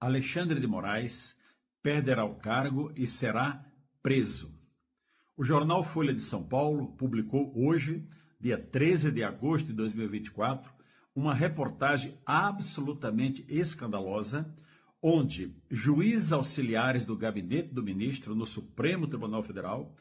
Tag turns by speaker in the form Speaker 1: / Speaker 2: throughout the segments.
Speaker 1: Alexandre de Moraes perderá o cargo e será preso. O jornal Folha de São Paulo publicou hoje, dia 13 de agosto de 2024, uma reportagem absolutamente escandalosa, onde juízes auxiliares do gabinete do ministro no Supremo Tribunal Federal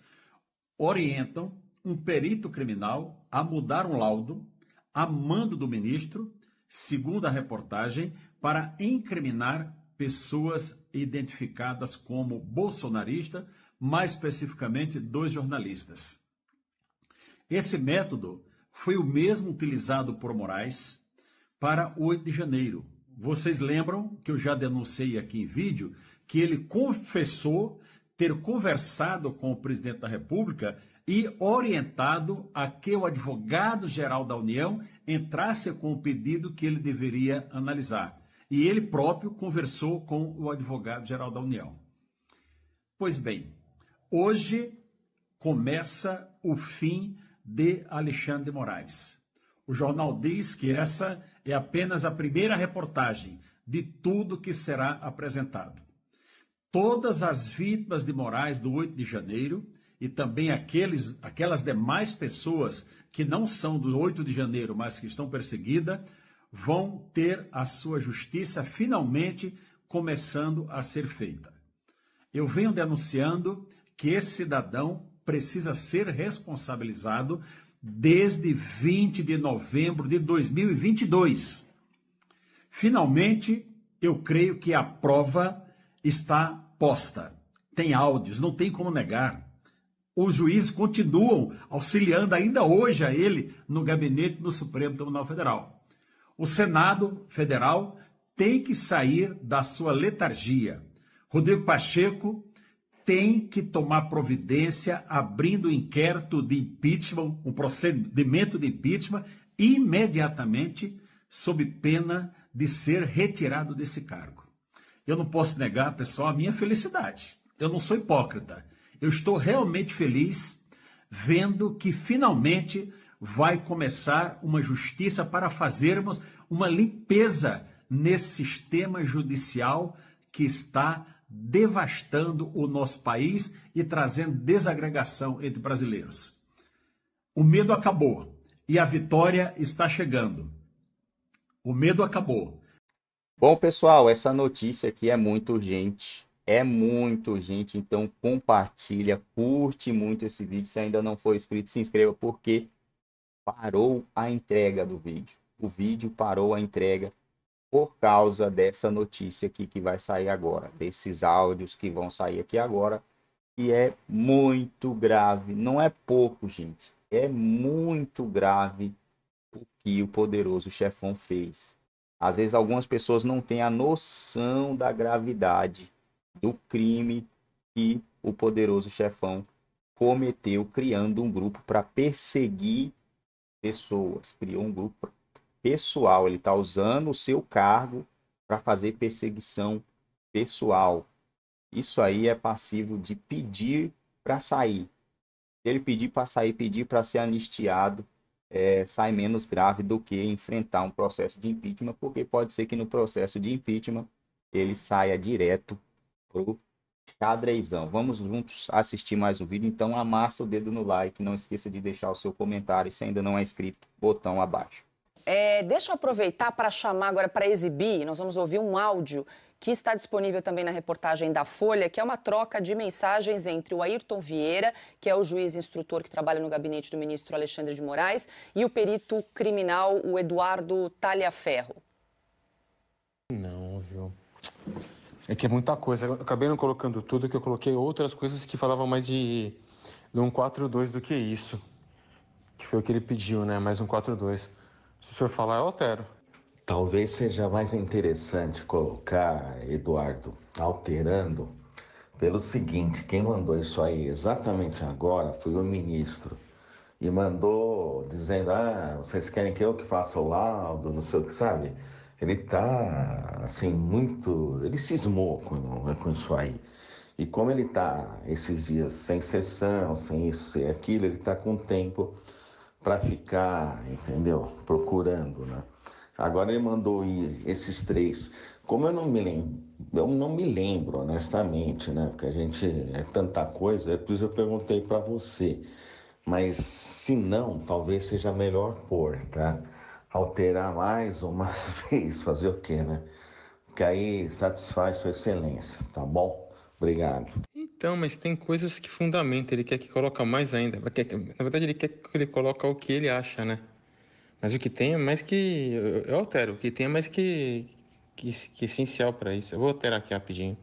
Speaker 1: orientam um perito criminal a mudar um laudo a mando do ministro, segundo a reportagem, para incriminar pessoas identificadas como bolsonarista, mais especificamente dois jornalistas. Esse método foi o mesmo utilizado por Moraes para 8 de janeiro. Vocês lembram que eu já denunciei aqui em vídeo que ele confessou ter conversado com o presidente da República e orientado a que o advogado-geral da União entrasse com o pedido que ele deveria analisar e ele próprio conversou com o advogado-geral da União. Pois bem, hoje começa o fim de Alexandre de Moraes. O jornal diz que essa é apenas a primeira reportagem de tudo que será apresentado. Todas as vítimas de Moraes do 8 de janeiro e também aqueles, aquelas demais pessoas que não são do 8 de janeiro, mas que estão perseguidas, vão ter a sua justiça finalmente começando a ser feita. Eu venho denunciando que esse cidadão precisa ser responsabilizado desde 20 de novembro de 2022. Finalmente, eu creio que a prova está posta. Tem áudios, não tem como negar. Os juízes continuam auxiliando ainda hoje a ele no gabinete do Supremo Tribunal Federal. O Senado Federal tem que sair da sua letargia. Rodrigo Pacheco tem que tomar providência abrindo o inquérito de impeachment, um procedimento de impeachment imediatamente sob pena de ser retirado desse cargo. Eu não posso negar, pessoal, a minha felicidade. Eu não sou hipócrita. Eu estou realmente feliz vendo que finalmente vai começar uma justiça para fazermos uma limpeza nesse sistema judicial que está devastando o nosso país e trazendo desagregação entre brasileiros. O medo acabou e a vitória está chegando.
Speaker 2: O medo acabou. Bom, pessoal, essa notícia aqui é muito urgente. É muito urgente, então compartilha, curte muito esse vídeo. Se ainda não for inscrito, se inscreva porque parou a entrega do vídeo. O vídeo parou a entrega por causa dessa notícia aqui que vai sair agora, desses áudios que vão sair aqui agora, e é muito grave, não é pouco, gente, é muito grave o que o poderoso chefão fez. Às vezes algumas pessoas não têm a noção da gravidade do crime que o poderoso chefão cometeu criando um grupo para perseguir pessoas, criou um grupo pessoal. Ele está usando o seu cargo para fazer perseguição pessoal. Isso aí é passivo de pedir para sair. Se ele pedir para sair, pedir para ser anistiado, é, sai menos grave do que enfrentar um processo de impeachment, porque pode ser que no processo de impeachment ele saia direto xadrezão. Vamos juntos assistir mais um vídeo, então amassa o dedo no like, não esqueça de deixar o seu comentário, se ainda não é inscrito, botão abaixo.
Speaker 3: É, deixa eu aproveitar para chamar agora para exibir. Nós vamos ouvir um áudio que está disponível também na reportagem da Folha, que é uma troca de mensagens entre o Ayrton Vieira, que é o juiz instrutor que trabalha no gabinete do ministro Alexandre de Moraes, e o perito criminal, o Eduardo Talhaferro.
Speaker 4: Não, viu?
Speaker 5: É que é muita coisa. Eu acabei não colocando tudo, que eu coloquei outras coisas que falavam mais de,
Speaker 4: de um 4-2 do que isso. Que foi o que ele pediu, né? Mais um 4-2. Se o senhor falar, eu altero. Talvez seja mais interessante colocar, Eduardo, alterando, pelo seguinte: quem mandou isso aí exatamente agora foi o ministro. E mandou dizendo: ah, vocês querem que eu que faça o laudo, não sei o que, sabe? ele está assim muito, ele cismou com, com isso aí. E como ele está esses dias sem sessão, sem isso, sem aquilo, ele está com tempo para ficar, entendeu? Procurando, né? Agora ele mandou ir esses três. Como eu não me lembro, eu não me lembro honestamente, né? Porque a gente é tanta coisa, é por isso eu perguntei para você. Mas se não, talvez seja melhor pôr, tá? alterar mais uma vez, fazer o quê, né? Que aí satisfaz sua excelência, tá bom? Obrigado.
Speaker 5: Então, mas tem coisas que fundamenta, ele quer que coloca mais ainda. Na verdade, ele quer que ele coloque o que ele acha, né? Mas o que tem é mais que. Eu altero, o que tem é mais que, que, que essencial para isso. Eu vou
Speaker 2: alterar aqui rapidinho.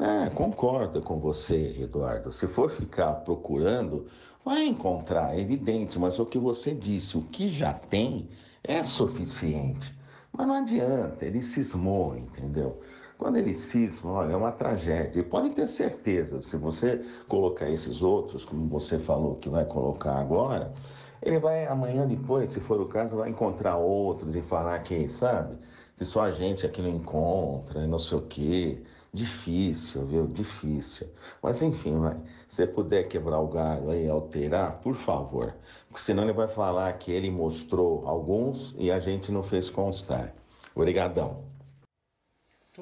Speaker 4: É, concordo com você, Eduardo. Se for ficar procurando, Vai encontrar, é evidente, mas o que você disse, o que já tem, é suficiente. Mas não adianta, ele cismou, entendeu? Quando ele cisma, olha, é uma tragédia. E pode ter certeza, se você colocar esses outros, como você falou que vai colocar agora, ele vai amanhã depois, se for o caso, vai encontrar outros e falar quem sabe? que só a gente aqui é não encontra, não sei o quê. Difícil, viu? Difícil. Mas enfim, vai. Se você puder quebrar o galho aí, alterar, por favor. Porque senão ele vai falar que ele mostrou alguns e a gente não fez constar. Obrigadão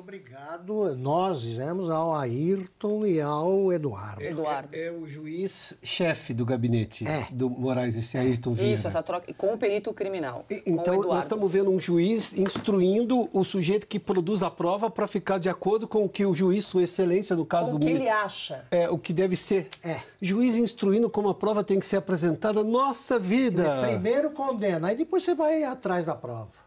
Speaker 6: obrigado. Nós dizemos ao Ayrton e ao Eduardo.
Speaker 3: É, Eduardo. É, é o juiz-chefe
Speaker 5: do gabinete é. do Moraes, esse Ayrton
Speaker 6: Vieira. Isso, essa
Speaker 3: troca com o perito criminal. E, então, nós
Speaker 5: estamos vendo um juiz instruindo o sujeito que produz a prova para ficar de acordo com o que o juiz, sua excelência, no caso com do... O que ele acha. É, o que deve ser. É. Juiz instruindo como a prova tem que ser apresentada. Nossa vida! Ele primeiro condena, aí depois você vai atrás da prova.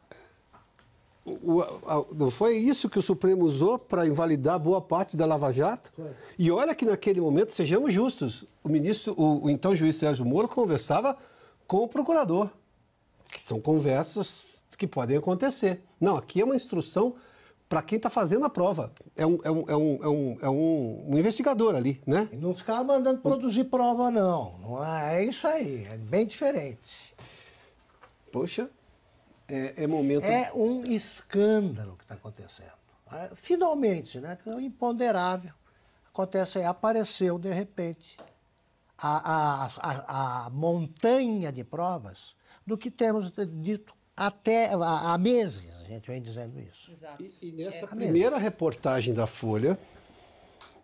Speaker 5: O, a, não foi isso que o Supremo usou para invalidar boa parte da Lava Jato? E olha que naquele momento, sejamos justos, o ministro, o, o então juiz Sérgio Moro conversava com o procurador, que são conversas que podem acontecer. Não, aqui é uma instrução para quem está fazendo a prova. É um, é um, é um, é um, é um, um investigador ali, né? E não ficar mandando produzir prova, não. não é, é isso aí, é bem diferente. Poxa,
Speaker 6: é, é momento. É um escândalo que está acontecendo. É, finalmente, né? É um imponderável. Acontece aí, apareceu de repente a, a, a, a montanha de provas do que temos dito até há meses, a gente vem dizendo isso. Exato. E, e nesta é, primeira
Speaker 5: reportagem da Folha,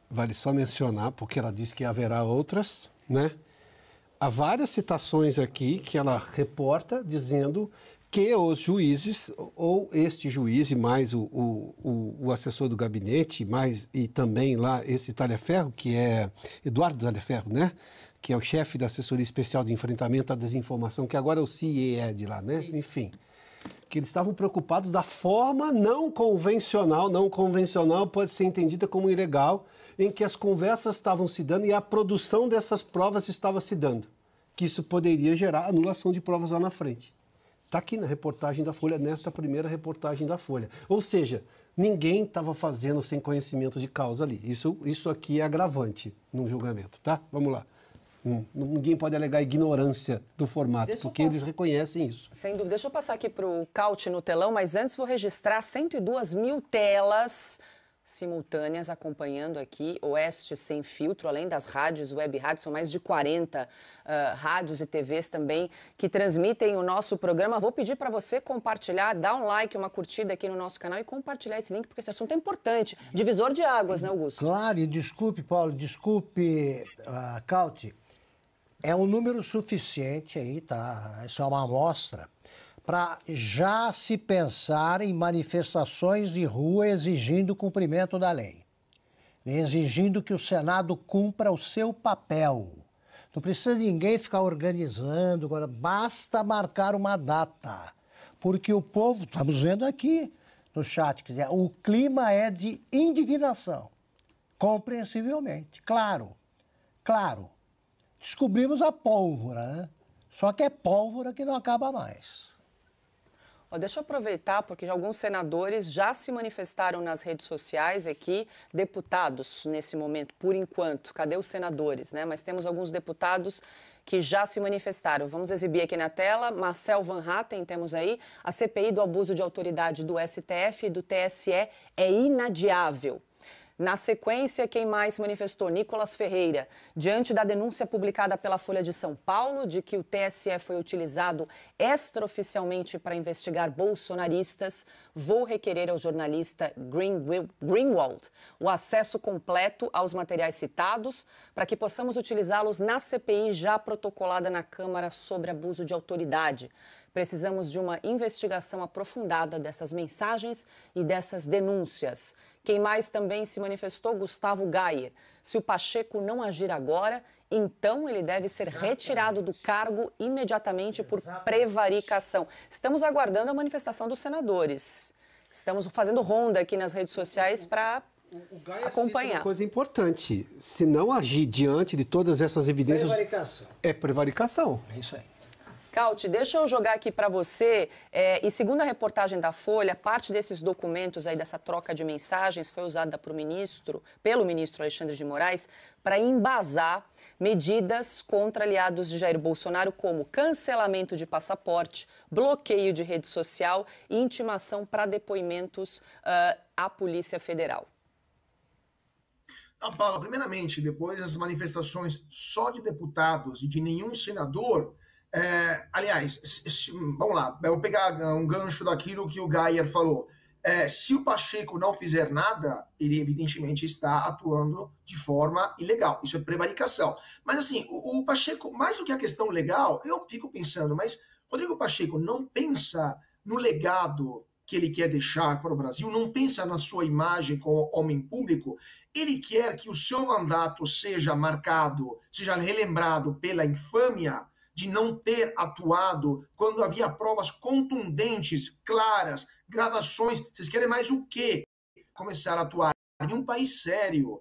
Speaker 5: vale só mencionar, porque ela diz que haverá outras, né? Há várias citações aqui que ela reporta dizendo que os juízes, ou este juiz e mais o, o, o, assessor do gabinete, mais, e também lá esse Talhaferro, que é Eduardo Talhaferro, né? Que é o chefe da assessoria especial de enfrentamento à desinformação, que agora é o de lá, né? Isso. Enfim. Que eles estavam preocupados da forma não convencional, não convencional pode ser entendida como ilegal, em que as conversas estavam se dando e a produção dessas provas estava se dando. Que isso poderia gerar anulação de provas lá na frente. Está aqui na reportagem da Folha, nesta primeira reportagem da Folha. Ou seja, ninguém estava fazendo sem conhecimento de causa ali. Isso, isso aqui é agravante no julgamento, tá? Vamos lá. Hum, ninguém pode alegar ignorância do formato, deixa porque eles reconhecem isso.
Speaker 3: Sem dúvida. Deixa eu passar aqui para o caute no telão, mas antes vou registrar 102 mil telas simultâneas acompanhando aqui Oeste Sem Filtro, além das rádios, web rádios, são mais de 40 uh, ah, rádios e TVs também que transmitem o nosso programa. Vou pedir para você compartilhar, dar um like, uma curtida aqui no nosso canal e compartilhar esse link, porque esse assunto é importante. Divisor de águas, né, Augusto?
Speaker 6: Claro, e desculpe, Paulo, desculpe, uh, ah, Cauti. É um número suficiente aí, tá? Isso é uma amostra para já se pensar em manifestações de rua exigindo o cumprimento da lei, exigindo que o Senado cumpra o seu papel. Não precisa de ninguém ficar organizando, basta marcar uma data. Porque o povo, estamos vendo aqui no chat, quer dizer, o clima é de indignação. Compreensivelmente, claro, claro. Descobrimos a pólvora, né? Só que é pólvora que não acaba mais
Speaker 3: deixa eu aproveitar, porque alguns senadores já se manifestaram nas redes sociais aqui, deputados nesse momento, por enquanto. Cadê os senadores, né? Mas temos alguns deputados que já se manifestaram. Vamos exibir aqui na tela. Marcel Van Hatten, temos aí. A CPI do abuso de autoridade do STF e do TSE é inadiável. Na sequência, quem mais se manifestou? Nicolas Ferreira. Diante da denúncia publicada pela Folha de São Paulo de que o TSE foi utilizado extraoficialmente para investigar bolsonaristas, vou requerer ao jornalista Greenwald o acesso completo aos materiais citados para que possamos utilizá-los na CPI já protocolada na Câmara sobre abuso de autoridade. Precisamos de uma investigação aprofundada dessas mensagens e dessas denúncias. Quem mais também se manifestou? Gustavo Gayer. Se o Pacheco não agir agora, então ele deve ser Exatamente. retirado do cargo imediatamente por Exatamente. prevaricação. Estamos aguardando a manifestação dos senadores. Estamos fazendo ronda aqui nas redes sociais para o Gaia acompanhar. Uma
Speaker 5: coisa importante, se não agir diante de todas essas evidências, prevaricação. é prevaricação. É isso aí.
Speaker 3: Caute, deixa eu jogar aqui para você. É, e segundo a reportagem da Folha, parte desses documentos aí, dessa troca de mensagens, foi usada pro ministro, pelo ministro Alexandre de Moraes para embasar medidas contra aliados de Jair Bolsonaro, como cancelamento de passaporte, bloqueio de rede social e intimação para depoimentos uh, à Polícia Federal.
Speaker 7: Então, Paula, primeiramente, depois das manifestações só de deputados e de nenhum senador, é, aliás, se, vamos lá, eu vou pegar um gancho daquilo que o Gayer falou. É, se o Pacheco não fizer nada, ele evidentemente está atuando de forma ilegal. Isso é prevaricação. Mas assim, o, o Pacheco, mais do que a questão legal, eu fico pensando, mas Rodrigo Pacheco não pensa no legado que ele quer deixar para o Brasil, não pensa na sua imagem como homem público, ele quer que o seu mandato seja marcado, seja relembrado pela infâmia de não ter atuado quando havia provas contundentes, claras, gravações. Vocês querem mais o quê? Começar a atuar em um país sério.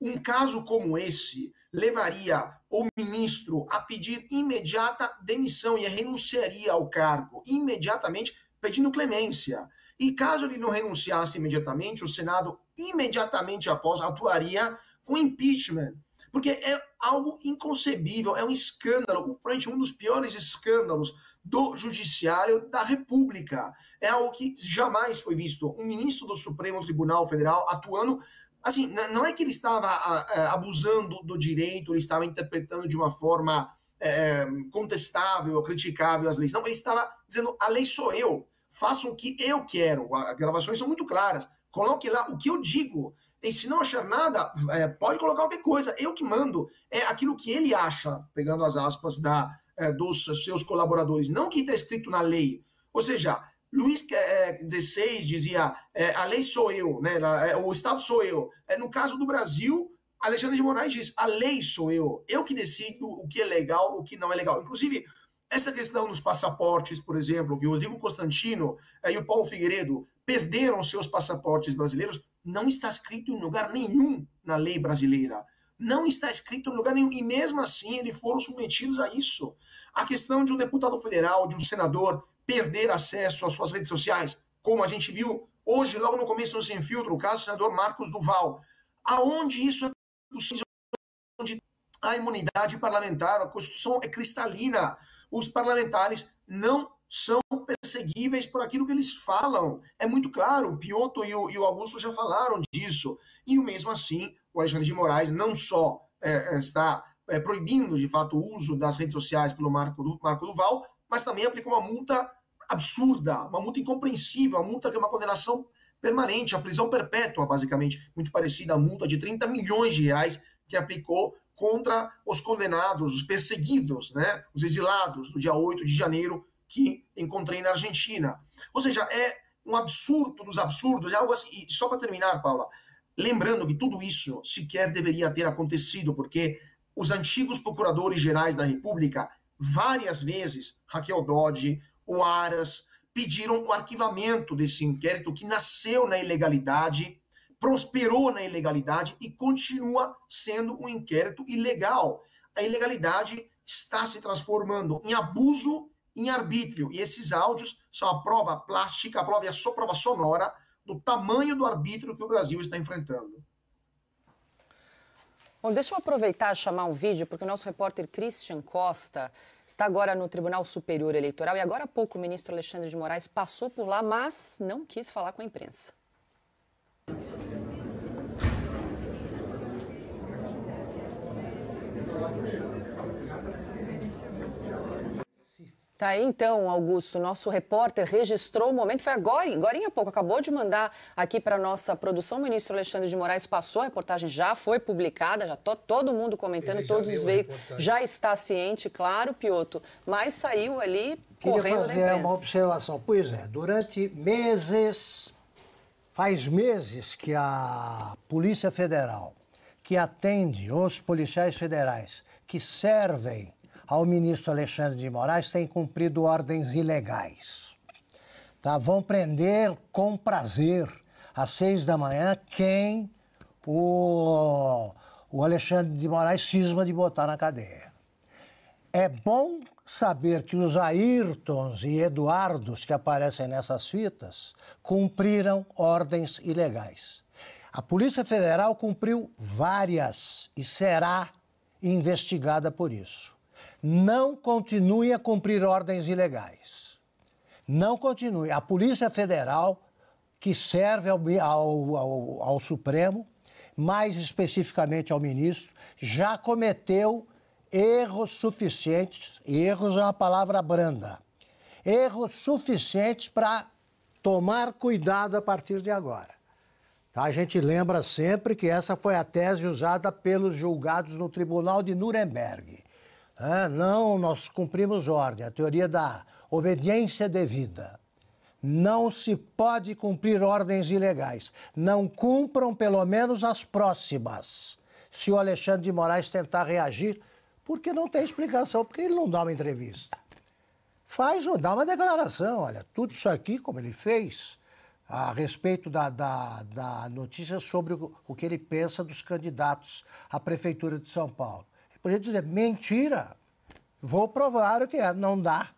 Speaker 7: Um caso como esse levaria o ministro a pedir imediata demissão e renunciaria ao cargo imediatamente, pedindo clemência. E caso ele não renunciasse imediatamente, o Senado imediatamente após atuaria com impeachment. Porque é algo inconcebível, é um escândalo, provavelmente um dos piores escândalos do Judiciário da República. É algo que jamais foi visto. Um ministro do Supremo Tribunal Federal atuando assim, não é que ele estava ah, é, abusando do direito, ele estava interpretando de uma forma é, é, contestável, criticável as leis. Não, ele estava dizendo: a lei sou eu, faço o que eu quero. As gravações são muito claras. Coloque lá o que eu digo. E se não achar nada, é, pode colocar qualquer coisa. Eu que mando. É aquilo que ele acha, pegando as aspas da, é, dos seus colaboradores, não que está escrito na lei. Ou seja, Luiz XVI é, dizia: é, a lei sou eu, né? É, o Estado sou eu. no caso do Brasil, Alexandre de Moraes diz: a lei sou eu. Eu que decido o que é legal, o que não é legal. Inclusive, essa questão dos passaportes, por exemplo, que o Rodrigo Constantino eh, e o Paulo Figueiredo perderam seus passaportes brasileiros, não está escrito em lugar nenhum na lei brasileira. Não está escrito em lugar nenhum. E mesmo assim, eles foram submetidos a isso. A questão de um deputado federal, de um senador, perder acesso às suas redes sociais, como a gente viu hoje, logo no começo do Sem Filtro, o caso do senador Marcos Duval. Aonde isso é possível? Onde a imunidade parlamentar, a Constituição é cristalina os parlamentares não são perseguíveis por aquilo que eles falam. É muito claro, o Piotr e o, e o Augusto já falaram disso. E mesmo assim, o Alexandre de Moraes não só é, é, está é, proibindo, de fato, o uso das redes sociais pelo Marco do, Marco Duval, mas também aplicou uma multa absurda, uma multa incompreensível, uma multa que é uma condenação permanente, a prisão perpétua, basicamente, muito parecida à multa de 30 milhões de reais que aplicou contra os condenados, os perseguidos, né, os exilados do dia 8 de janeiro que encontrei na Argentina. Ou seja, é um absurdo dos absurdos, é algo assim. E só para terminar, Paula, lembrando que tudo isso sequer deveria ter acontecido, porque os antigos procuradores gerais da República, várias vezes, Raquel Dodge, o Aras, pediram o arquivamento desse inquérito que nasceu na ilegalidade prosperou na ilegalidade e continua sendo um inquérito ilegal. A ilegalidade está se transformando em abuso, em arbítrio. E esses áudios são a prova plástica, a prova e a sua prova sonora do tamanho do arbítrio que o Brasil está enfrentando.
Speaker 3: Bom, deixa eu aproveitar e chamar um vídeo, porque o nosso repórter Christian Costa está agora no Tribunal Superior Eleitoral e agora há pouco o ministro Alexandre de Moraes passou por lá, mas não quis falar com a imprensa. Tá aí então, Augusto, nosso repórter registrou o momento, foi agora, agora há pouco, acabou de mandar aqui para nossa produção, o ministro Alexandre de Moraes passou, a reportagem já foi publicada, já tô, todo mundo comentando, Ele todos os veículos, já está ciente, claro, Pioto, mas saiu ali Queria correndo fazer da uma observação,
Speaker 6: pois é, durante meses, faz meses que a Polícia Federal que atende os policiais federais que servem ao ministro Alexandre de Moraes tem cumprido ordens ilegais. Tá? Vão prender com prazer, às seis da manhã, quem o, o Alexandre de Moraes cisma de botar na cadeia. É bom saber que os Ayrtons e Eduardos que aparecem nessas fitas cumpriram ordens ilegais. A Polícia Federal cumpriu várias e será investigada por isso. Não continue a cumprir ordens ilegais. Não continue. A Polícia Federal, que serve ao, ao, ao, ao Supremo, mais especificamente ao ministro, já cometeu erros suficientes erros é uma palavra branda erros suficientes para tomar cuidado a partir de agora. Tá? A gente lembra sempre que essa foi a tese usada pelos julgados no Tribunal de Nuremberg. não, nós cumprimos ordem, a teoria da obediência devida. Não se pode cumprir ordens ilegais. Não cumpram, pelo menos, as próximas. Se o Alexandre de Moraes tentar reagir, porque não tem explicação, porque ele não dá uma entrevista. Faz ou dá uma declaração, olha, tudo isso aqui, como ele fez, a respeito da, da, da notícia sobre o, o, que ele pensa dos candidatos à Prefeitura de São Paulo. Ele podia dizer, mentira, vou provar o que é. Não dá.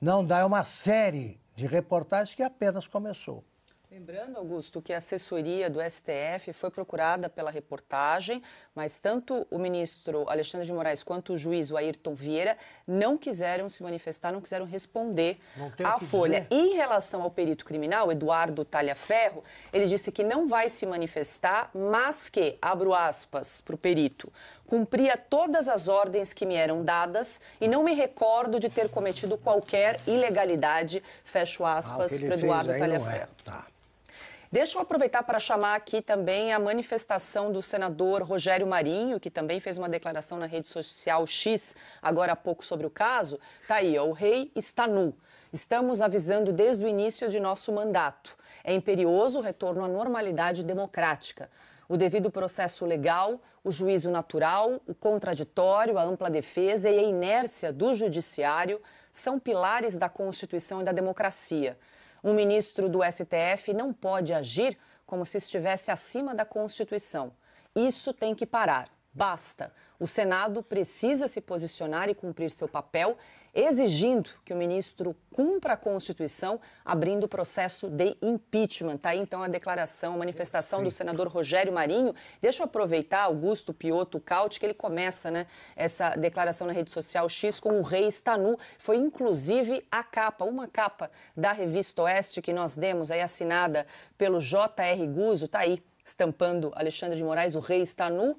Speaker 6: Não dá, é uma série de reportagens que apenas começou.
Speaker 3: Lembrando, Augusto, que a assessoria do STF foi procurada pela reportagem, mas tanto o ministro Alexandre de Moraes quanto o juiz Ayrton Vieira não quiseram se manifestar, não quiseram responder à Folha. Dizer. Em relação ao perito criminal, Eduardo Talhaferro, ele disse que não vai se manifestar, mas que, abro aspas para o perito, cumpria todas as ordens que me eram dadas e não me recordo de ter cometido qualquer ilegalidade, fecho ah, aspas, ah, para Eduardo é. Talhaferro. É. Tá. Deixa eu aproveitar para chamar aqui também a manifestação do senador Rogério Marinho, que também fez uma declaração na rede social X agora há pouco sobre o caso. Está aí, ó, o rei está nu. Estamos avisando desde o início de nosso mandato. É imperioso o retorno à normalidade democrática. O devido processo legal, o juízo natural, o contraditório, a ampla defesa e a inércia do judiciário são pilares da Constituição e da democracia. Um ministro do STF não pode agir como se estivesse acima da Constituição. Isso tem que parar. Basta. O Senado precisa se posicionar e cumprir seu papel exigindo que o ministro cumpra a Constituição, abrindo o processo de impeachment. Está aí, então a declaração, a manifestação do senador Rogério Marinho. Deixa eu aproveitar Augusto Pioto Cauti, que ele começa né, essa declaração na rede social X com o rei está nu. Foi inclusive a capa, uma capa da revista Oeste que nós demos, aí assinada pelo J.R. Guzo, está aí estampando Alexandre de Moraes, o rei está nu. Uh,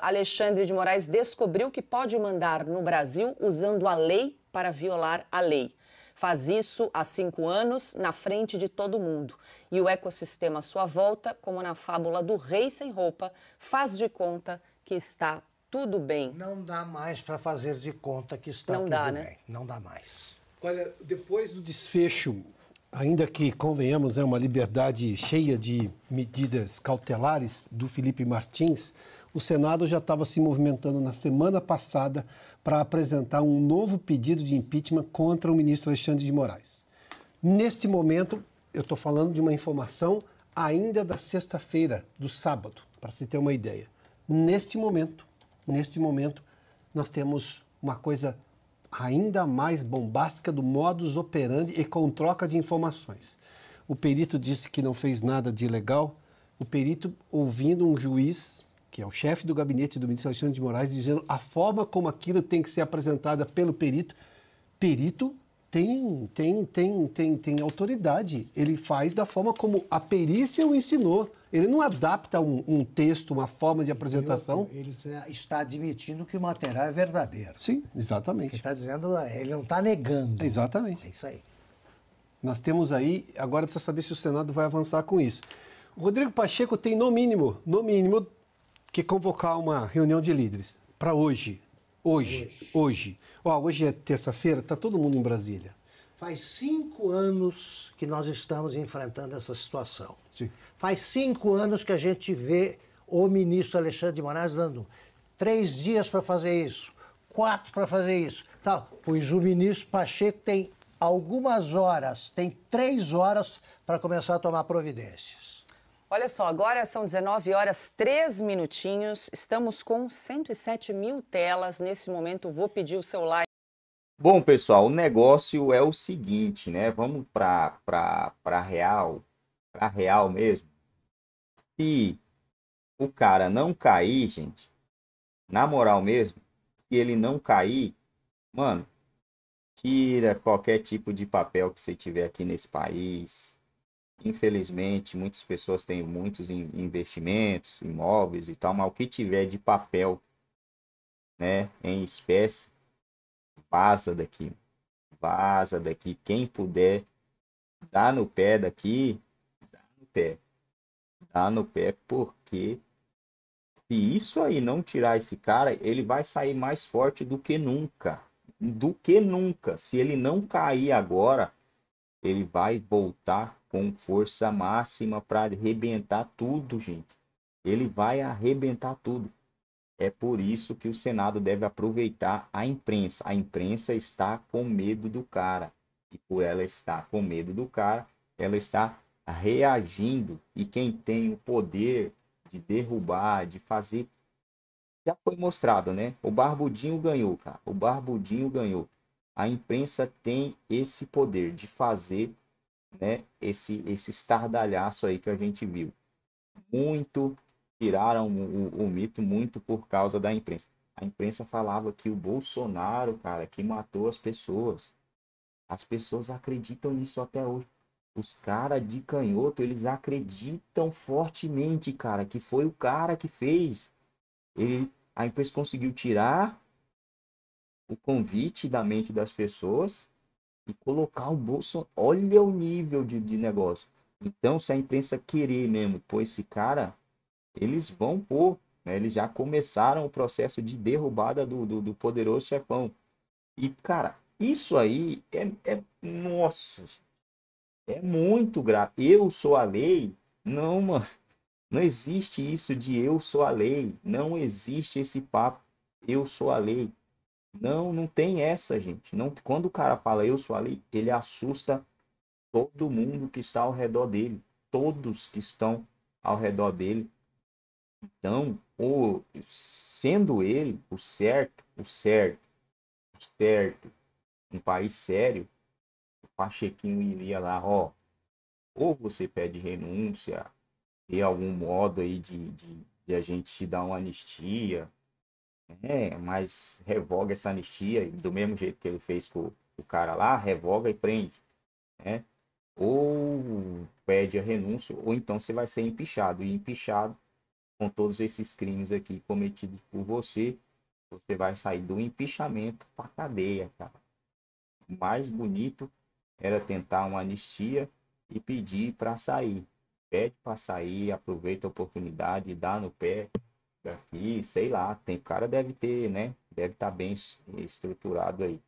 Speaker 3: Alexandre de Moraes descobriu que pode mandar no Brasil usando a lei para violar a lei. Faz isso há cinco anos, na frente de todo mundo. E o ecossistema à sua volta, como na fábula do rei sem roupa, faz de conta que está tudo bem.
Speaker 6: Não dá mais para fazer de conta que está Não tudo dá, né? bem. Não dá mais.
Speaker 5: Olha, depois do desfecho ainda que convenhamos, é uma liberdade cheia de medidas cautelares do Felipe Martins, o Senado já estava se movimentando na semana passada para apresentar um novo pedido de impeachment contra o ministro Alexandre de Moraes. Neste momento, eu estou falando de uma informação ainda da sexta-feira, do sábado, para se ter uma ideia. Neste momento, neste momento, nós temos uma coisa ainda mais bombástica do modus operandi e com troca de informações. O perito disse que não fez nada de ilegal. O perito, ouvindo um juiz, que é o chefe do gabinete do ministro Alexandre de Moraes, dizendo a forma como aquilo tem que ser apresentada pelo perito, perito tem, tem, tem, tem, tem autoridade. Ele faz da forma como a perícia o ensinou. Ele não adapta um, um texto, uma forma de apresentação.
Speaker 6: Ele, ele está admitindo que o material é
Speaker 5: verdadeiro. Sim, exatamente. Ele está dizendo, ele não está negando. Exatamente. É isso aí. Nós temos aí, agora precisa saber se o Senado vai avançar com isso. O Rodrigo Pacheco tem, no mínimo, no mínimo, que convocar uma reunião de líderes para hoje, Hoje, hoje. hoje. Ó, hoje é terça-feira, está todo mundo em Brasília.
Speaker 6: Faz cinco anos que nós estamos enfrentando essa situação. Sim. Faz cinco anos que a gente vê o ministro Alexandre de Moraes dando três dias para fazer isso, quatro para fazer isso. Tá. Pois o ministro Pacheco tem algumas horas, tem três horas para começar a tomar providências.
Speaker 3: Olha só, agora são 19 horas 3 minutinhos. Estamos com 107 mil telas. Nesse momento, vou pedir o seu like.
Speaker 2: Bom, pessoal, o negócio é o seguinte, né? Vamos para real, para real mesmo. Se o cara não cair, gente, na moral mesmo, se ele não cair, mano, tira qualquer tipo de papel que você tiver aqui nesse país Infelizmente, muitas pessoas têm muitos investimentos, imóveis e tal, mas o que tiver de papel, né, em espécie, vaza daqui. Vaza daqui. Quem puder dar no pé daqui, dá no pé. Dá no pé, porque se isso aí não tirar esse cara, ele vai sair mais forte do que nunca. Do que nunca. Se ele não cair agora, ele vai voltar com força máxima para arrebentar tudo, gente. Ele vai arrebentar tudo. É por isso que o Senado deve aproveitar a imprensa. A imprensa está com medo do cara. E por ela estar com medo do cara, ela está reagindo. E quem tem o poder de derrubar, de fazer. Já foi mostrado, né? O Barbudinho ganhou, cara. O Barbudinho ganhou. A imprensa tem esse poder de fazer né, esse, esse estardalhaço aí que a gente viu. Muito tiraram o, o, o mito muito por causa da imprensa. A imprensa falava que o Bolsonaro, cara, que matou as pessoas. As pessoas acreditam nisso até hoje. Os caras de canhoto, eles acreditam fortemente, cara, que foi o cara que fez. Ele, a imprensa conseguiu tirar o convite da mente das pessoas e colocar o Bolsonaro. Olha o nível de, de negócio. Então, se a imprensa querer mesmo pôr esse cara, eles vão pôr. Né? Eles já começaram o processo de derrubada do, do, do poderoso chefão. E, cara, isso aí é, é. Nossa! É muito grave. Eu sou a lei? Não, mano. Não existe isso de eu sou a lei. Não existe esse papo. Eu sou a lei. Não, não tem essa, gente. Não, quando o cara fala eu sou ali, ele assusta todo mundo que está ao redor dele, todos que estão ao redor dele. Então, o, sendo ele o certo, o certo, o certo, um país sério, o Pachequinho iria lá, ó, ou você pede renúncia, e algum modo aí de, de, de a gente te dar uma anistia, é mas revoga essa anistia, do mesmo jeito que ele fez com o cara lá, revoga e prende. Né? Ou pede a renúncia, ou então você vai ser empichado. E empichado com todos esses crimes aqui cometidos por você, você vai sair do empichamento para cadeia, cara. O mais bonito era tentar uma anistia e pedir para sair. Pede para sair, aproveita a oportunidade, dá no pé, daqui, sei lá, tem cara deve ter, né? Deve estar tá bem estruturado aí.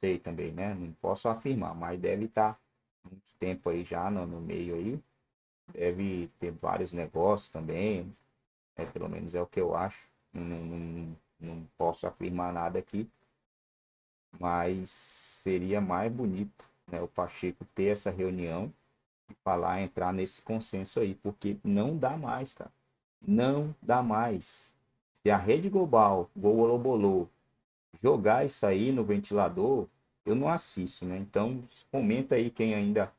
Speaker 2: Sei também, né? Não posso afirmar, mas deve estar tá muito tempo aí já no, no, meio aí. Deve ter vários negócios também. né? pelo menos é o que eu acho. Não, não, não posso afirmar nada aqui. Mas seria mais bonito né, o Pacheco ter essa reunião e falar, entrar nesse consenso aí, porque não dá mais, cara não dá mais. Se a rede global, Golobolo, jogar isso aí no ventilador, eu não assisto, né? Então, comenta aí quem ainda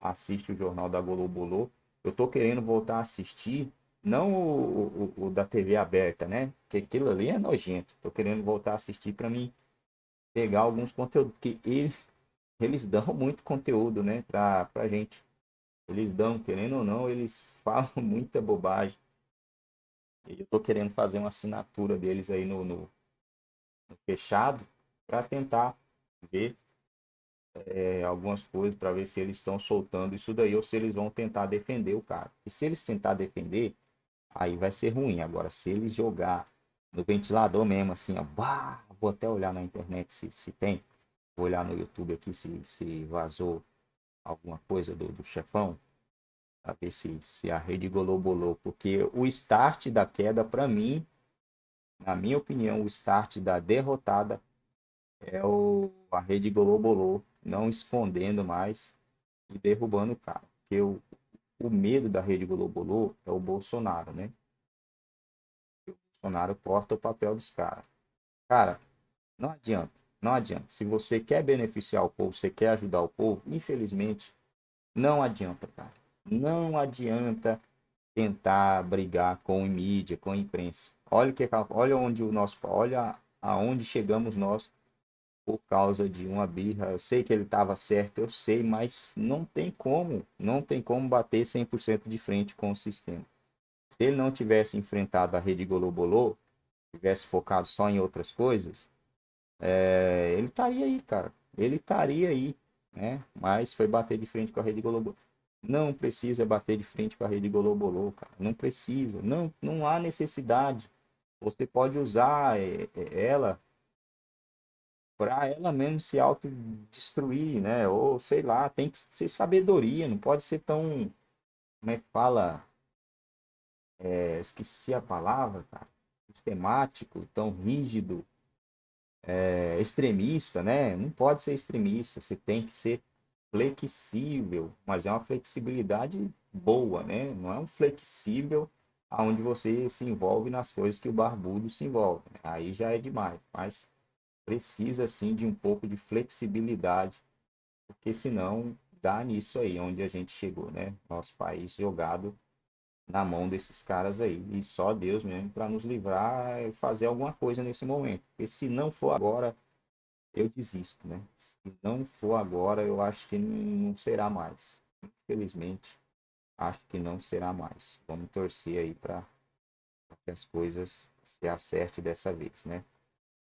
Speaker 2: assiste o jornal da Golobolo. Eu tô querendo voltar a assistir, não o, o, o da TV aberta, né? Porque aquilo ali é nojento. Tô querendo voltar a assistir para mim pegar alguns conteúdos, que ele, eles dão muito conteúdo, né, pra, pra gente. Eles dão, querendo ou não, eles falam muita bobagem eu estou querendo fazer uma assinatura deles aí no, no, no fechado para tentar ver é, algumas coisas para ver se eles estão soltando isso daí ou se eles vão tentar defender o cara. E se eles tentar defender, aí vai ser ruim. Agora, se eles jogar no ventilador mesmo, assim, ó, bah, vou até olhar na internet se, se tem, vou olhar no YouTube aqui se, se vazou alguma coisa do, do chefão, a ver se, se a rede globolou, porque o start da queda, para mim, na minha opinião, o start da derrotada é o, a rede globolou, não escondendo mais e derrubando o cara. Porque o, o medo da rede globolou é o Bolsonaro, né? O Bolsonaro corta o papel dos caras. Cara, não adianta, não adianta. Se você quer beneficiar o povo, você quer ajudar o povo, infelizmente, não adianta, cara não adianta tentar brigar com a mídia, com a imprensa. Olha que é olha onde o nosso, olha aonde chegamos nós por causa de uma birra. Eu sei que ele estava certo, eu sei, mas não tem como, não tem como bater 100% de frente com o sistema. Se ele não tivesse enfrentado a Rede Golobolô, tivesse focado só em outras coisas, é, ele estaria aí, cara. Ele estaria aí, né? Mas foi bater de frente com a Rede Golobolô. Não precisa bater de frente com a rede Golobolô, cara. Não precisa. Não, não há necessidade. Você pode usar eh, eh, ela para ela mesmo se autodestruir, né? Ou sei lá, tem que ser sabedoria, não pode ser tão. Como é que fala? É, esqueci a palavra, cara. Sistemático, tão rígido, é, extremista, né? Não pode ser extremista, você tem que ser flexível, mas é uma flexibilidade boa, né? Não é um flexível aonde você se envolve nas coisas que o barbudo se envolve. Né? Aí já é demais, mas precisa sim de um pouco de flexibilidade, porque senão dá nisso aí onde a gente chegou, né? Nosso país jogado na mão desses caras aí. E só Deus mesmo para nos livrar e fazer alguma coisa nesse momento. Porque se não for agora, eu desisto, né? Se não for agora, eu acho que não será mais. Infelizmente, acho que não será mais. Vamos torcer aí para que as coisas se acertem dessa vez, né?